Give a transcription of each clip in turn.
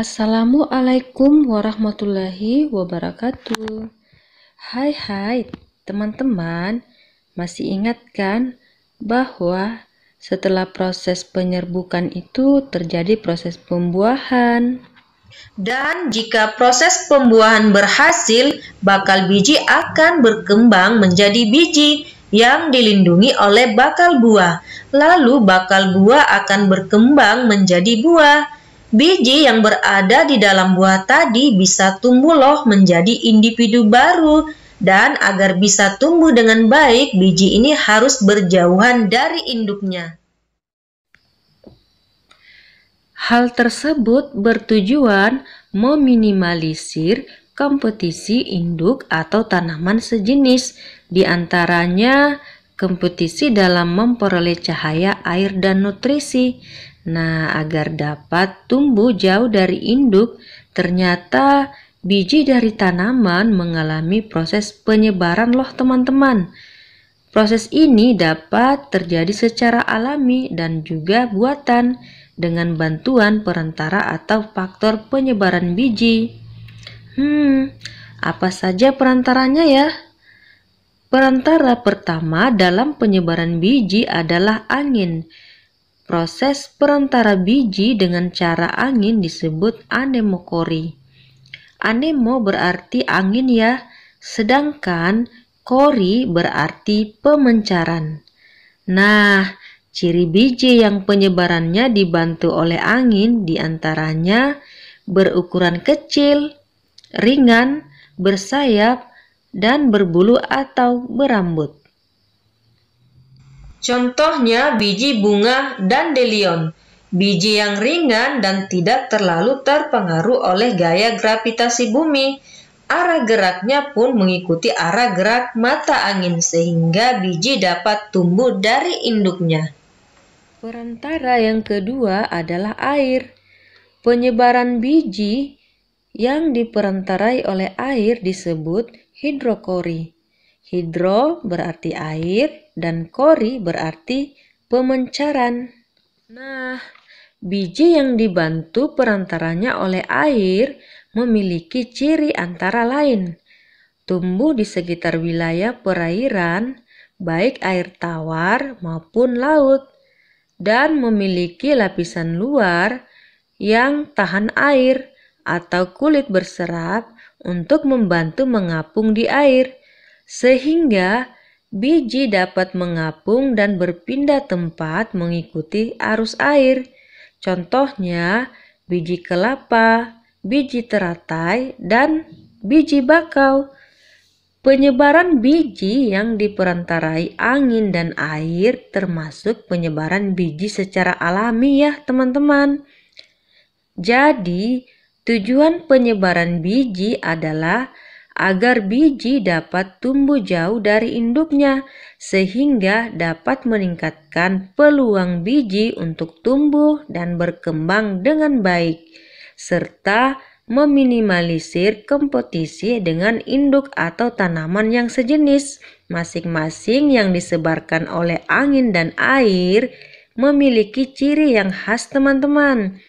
Assalamualaikum warahmatullahi wabarakatuh. Hai hai, teman-teman, masih ingat kan bahwa setelah proses penyerbukan itu terjadi proses pembuahan. Dan jika proses pembuahan berhasil, bakal biji akan berkembang menjadi biji yang dilindungi oleh bakal buah. Lalu bakal buah akan berkembang menjadi buah Biji yang berada di dalam buah tadi bisa tumbuh loh menjadi individu baru dan agar bisa tumbuh dengan baik, biji ini harus berjauhan dari induknya. Hal tersebut bertujuan meminimalisir kompetisi induk atau tanaman sejenis, di antaranya kompetisi dalam memperoleh cahaya, air, dan nutrisi. Nah, agar dapat tumbuh jauh dari induk, ternyata biji dari tanaman mengalami proses penyebaran loh teman-teman. Proses ini dapat terjadi secara alami dan juga buatan dengan bantuan perantara atau faktor penyebaran biji. Hmm, apa saja perantaranya ya? Perantara pertama dalam penyebaran biji adalah angin. Proses perantara biji dengan cara angin disebut anemokori. Anemo berarti angin ya, sedangkan kori berarti pemencaran. Nah, ciri biji yang penyebarannya dibantu oleh angin diantaranya berukuran kecil, ringan, bersayap, dan berbulu atau berambut. Contohnya biji bunga dan delion, biji yang ringan dan tidak terlalu terpengaruh oleh gaya gravitasi bumi. Arah geraknya pun mengikuti arah gerak mata angin sehingga biji dapat tumbuh dari induknya. Perantara yang kedua adalah air. Penyebaran biji yang diperantarai oleh air disebut hidrokori. Hidro berarti air dan kori berarti pemencaran. Nah, biji yang dibantu perantaranya oleh air memiliki ciri antara lain. Tumbuh di sekitar wilayah perairan, baik air tawar maupun laut, dan memiliki lapisan luar yang tahan air atau kulit berserat untuk membantu mengapung di air sehingga biji dapat mengapung dan berpindah tempat mengikuti arus air. Contohnya, biji kelapa, biji teratai, dan biji bakau. Penyebaran biji yang diperantarai angin dan air termasuk penyebaran biji secara alami ya teman-teman. Jadi, tujuan penyebaran biji adalah agar biji dapat tumbuh jauh dari induknya, sehingga dapat meningkatkan peluang biji untuk tumbuh dan berkembang dengan baik, serta meminimalisir kompetisi dengan induk atau tanaman yang sejenis, masing-masing yang disebarkan oleh angin dan air memiliki ciri yang khas teman-teman.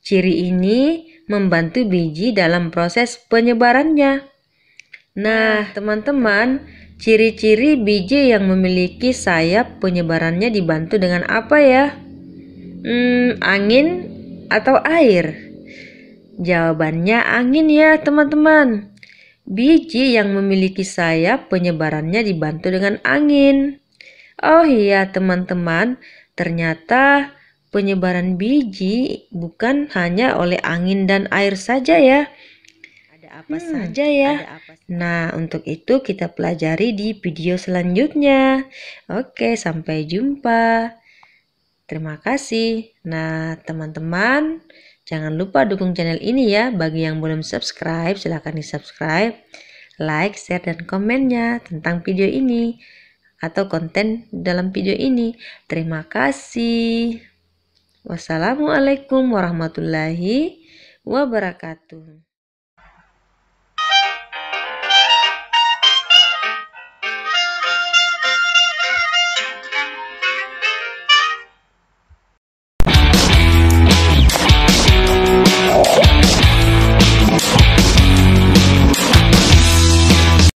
Ciri ini membantu biji dalam proses penyebarannya. Nah, hmm. teman-teman, ciri-ciri biji yang memiliki sayap penyebarannya dibantu dengan apa ya? Hmm, angin atau air? Jawabannya angin ya, teman-teman. Biji yang memiliki sayap penyebarannya dibantu dengan angin. Oh iya, teman-teman, ternyata penyebaran biji bukan hanya oleh angin dan air saja ya, apa hmm, saja ya? apa saja. Nah, untuk itu kita pelajari di video selanjutnya. Oke, sampai jumpa. Terima kasih. Nah, teman-teman, jangan lupa dukung channel ini ya. Bagi yang belum subscribe, silahkan di-subscribe, like, share, dan komennya tentang video ini atau konten dalam video ini. Terima kasih. Wassalamualaikum warahmatullahi wabarakatuh.